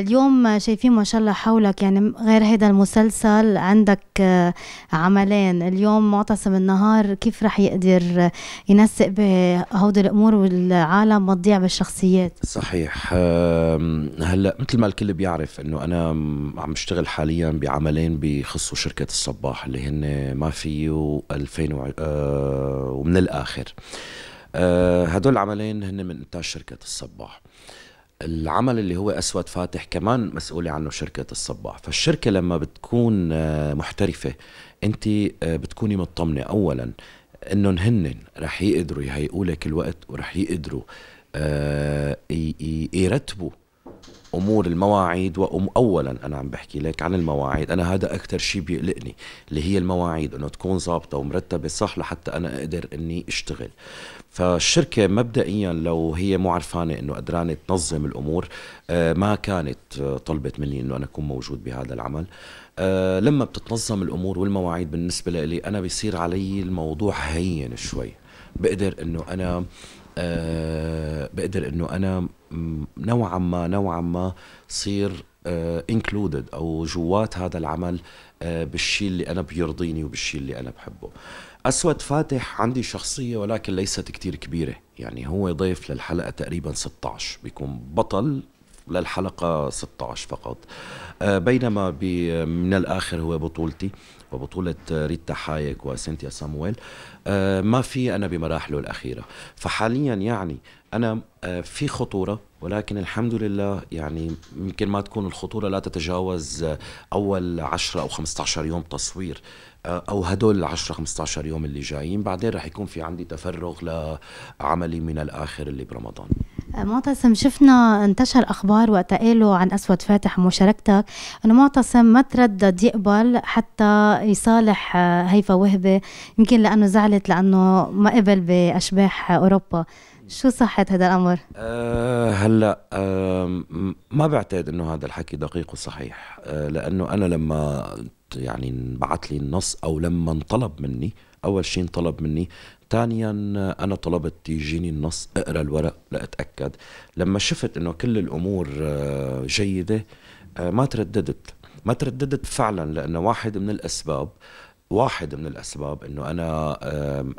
اليوم شايفين ما شاء الله حولك يعني غير هذا المسلسل عندك آه، عملين اليوم معتصم النهار كيف رح يقدر ينسق بهودي الامور والعالم ما تضيع بالشخصيات صحيح هلا مثل ما الكل بيعرف انه انا عم بشتغل حاليا بعملين بخصوا شركه الصباح اللي هن ما فيه آه، 2000 ومن الاخر آه، هدول العملين هن من انتاج شركه الصباح العمل اللي هو اسود فاتح كمان مسؤوله عنه شركه الصباح فالشركه لما بتكون آه، محترفه انت آه، بتكوني مطمنه اولا انهم هن رح يقدروا يهيئوا لك الوقت ورح يقدروا آه، يرتبوا امور المواعيد وأم اولا انا عم بحكي لك عن المواعيد انا هذا اكثر شيء بيقلقني اللي هي المواعيد انه تكون ظابطه ومرتبه صح لحتى انا اقدر اني اشتغل فالشركه مبدئيا لو هي مو عرفانه انه قدرانه تنظم الامور آه، ما كانت طلبت مني انه انا اكون موجود بهذا العمل آه، لما بتتنظم الامور والمواعيد بالنسبه لي انا بيصير علي الموضوع هين شوي بقدر انه انا أه بقدر انه انا نوعا ما نوعا ما صير انكلودد آه، او جوات هذا العمل أه بالشيء اللي انا بيرضيني وبالشيء اللي انا بحبه اسود فاتح عندي شخصيه ولكن ليست كتير كبيره يعني هو ضيف للحلقه تقريبا 16 بيكون بطل للحلقة 16 فقط آه، بينما من الآخر هو بطولتي وبطولة ريتا حايك وسنتيا سامويل آه، ما في أنا بمراحله الأخيرة فحاليا يعني أنا آه، في خطورة ولكن الحمد لله يعني يمكن ما تكون الخطورة لا تتجاوز أول 10 أو 15 يوم تصوير او هدول 10 15 يوم اللي جايين بعدين رح يكون في عندي تفرغ لعملي من الاخر اللي برمضان معتصم شفنا انتشر اخبار وقت قالوا عن اسود فاتح ومشاركتك انه معتصم ما تردد يقبل حتى يصالح آه، هيفا وهبه يمكن لانه زعلت لانه ما قبل باشباح اوروبا شو صحة هذا الأمر؟ أه هلا أه ما بعتقد إنه هذا الحكي دقيق وصحيح أه لأنه أنا لما يعني انبعث لي النص أو لما انطلب مني أول شيء انطلب مني ثانيا انا طلبت يجيني النص اقرا الورق لاتاكد لما شفت انه كل الامور آه، جيده آه، ما ترددت ما ترددت فعلا لانه واحد من الاسباب واحد من الاسباب انه انا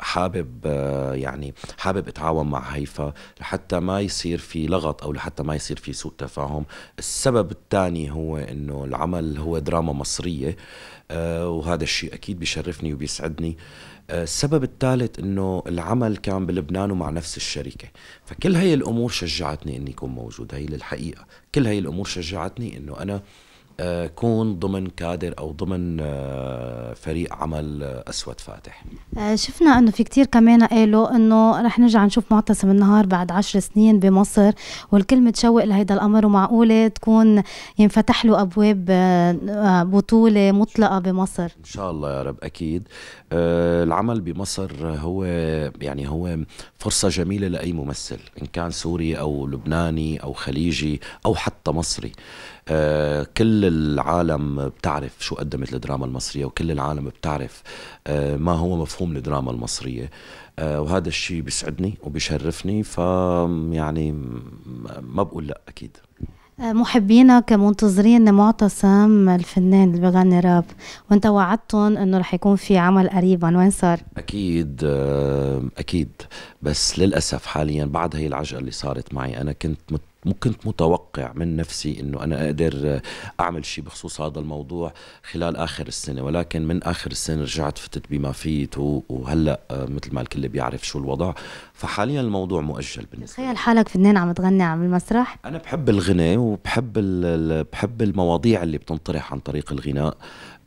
حابب آه، يعني حابب اتعاون مع هيفا لحتى ما يصير في لغط او لحتى ما يصير في سوء تفاهم السبب الثاني هو انه العمل هو دراما مصريه آه، وهذا الشيء اكيد بيشرفني وبيسعدني آه، السبب الثالث انه العمل كان بلبنان ومع نفس الشركه فكل هي الامور شجعتني اني اكون موجود هي للحقيقه كل هي الامور شجعتني انه انا آه، كون ضمن كادر او ضمن آه، فريق عمل آه، اسود فاتح شفنا انه في كتير كمان قالوا انه رح نرجع نشوف معتصم النهار بعد عشر سنين بمصر والكل متشوق لهيدا الامر ومعقوله تكون ينفتح له ابواب بطوله مطلقه بمصر ان شاء الله يا رب اكيد العمل بمصر هو يعني هو فرصه جميله لاي ممثل ان كان سوري او لبناني او خليجي او حتى مصري آه، كل العالم بتعرف شو قدمت الدراما المصرية وكل العالم بتعرف آه، ما هو مفهوم الدراما المصرية آه، وهذا الشيء بيسعدني وبيشرفني ف يعني ما بقول لا اكيد محبينك منتظرين معتصم الفنان اللي بغني راب وانت وعدتهم انه رح يكون في عمل قريبا وين صار؟ اكيد اكيد بس للاسف حاليا بعد هي العجقه اللي صارت معي انا كنت مت كنت متوقع من نفسي انه انا اقدر اعمل شيء بخصوص هذا الموضوع خلال اخر السنه ولكن من اخر السنه رجعت فتت بما فيت وهلا آه، مثل ما الكل بيعرف شو الوضع فحاليا الموضوع مؤجل بالنسبه تخيل حالك فنان عم تغني على المسرح انا بحب الغناء وبحب بحب المواضيع اللي بتنطرح عن طريق الغناء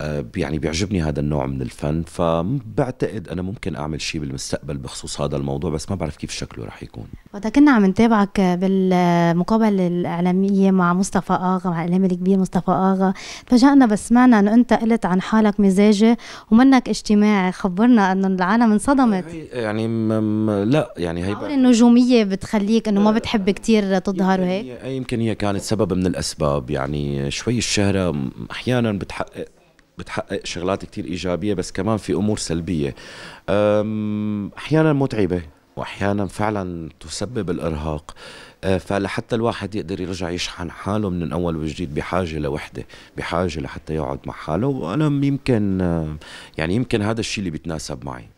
آه، يعني بيعجبني هذا النوع من الفن فبعتقد انا ممكن اعمل شيء بالمستقبل بخصوص هذا الموضوع بس ما بعرف كيف شكله رح يكون وقتها كنا عم نتابعك بال المقابله الاعلاميه مع مصطفى اغا مع الاعلامي الكبير مصطفى اغا تفاجئنا بس سمعنا انه انت قلت عن حالك مزاجي ومنك اجتماعي خبرنا انه العالم انصدمت يعني م... لا يعني هي بقى... النجوميه بتخليك انه ما بتحب كثير تظهر وهيك يمكن هي كانت سبب من الاسباب يعني شوي الشهره احيانا بتحقق بتحقق شغلات كتير إيجابية بس كمان في أمور سلبية أحيانا متعبة واحيانا فعلا تسبب الارهاق آه، فلحتى الواحد يقدر يرجع يشحن حاله من اول وجديد بحاجه لوحده بحاجه لحتى يقعد مع حاله وانا يمكن آه، يعني يمكن هذا الشيء اللي بيتناسب معي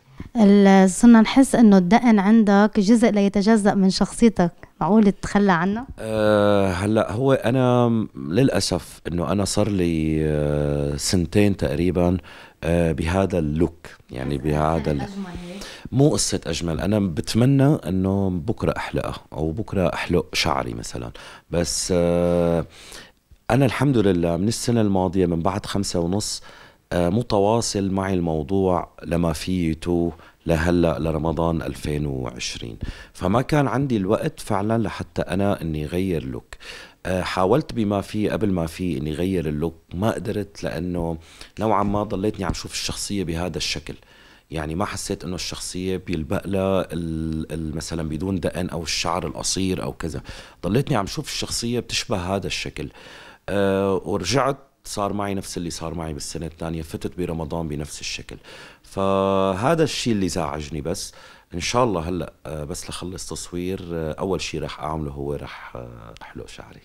صرنا نحس انه الدقن عندك جزء لا يتجزا من شخصيتك معقول تتخلى عنه أه هلا هو انا للاسف انه انا صار لي آه، سنتين تقريبا آه، بهذا اللوك يعني, يعني بهذا ال... مو قصة أجمل أنا بتمنى أنه بكرة أحلقها أو بكرة أحلق شعري مثلا بس آه، أنا الحمد لله من السنة الماضية من بعد خمسة ونص آه، متواصل مع الموضوع لما فيته لهلا لرمضان 2020 فما كان عندي الوقت فعلا لحتى انا اني غير لوك آه، حاولت بما فيه قبل ما في اني غير اللوك ما قدرت لانه نوعا ما ضليتني عم شوف الشخصيه بهذا الشكل يعني ما حسيت انه الشخصيه بيلبق لها مثلا بدون دقن او الشعر القصير او كذا ضليتني عم شوف الشخصيه بتشبه هذا الشكل أه ورجعت صار معي نفس اللي صار معي بالسنة الثانية فتت برمضان بنفس الشكل فهذا الشيء اللي زعجني بس ان شاء الله هلا آه، بس لخلص تصوير آه، اول شيء راح اعمله هو راح آه، احلق شعري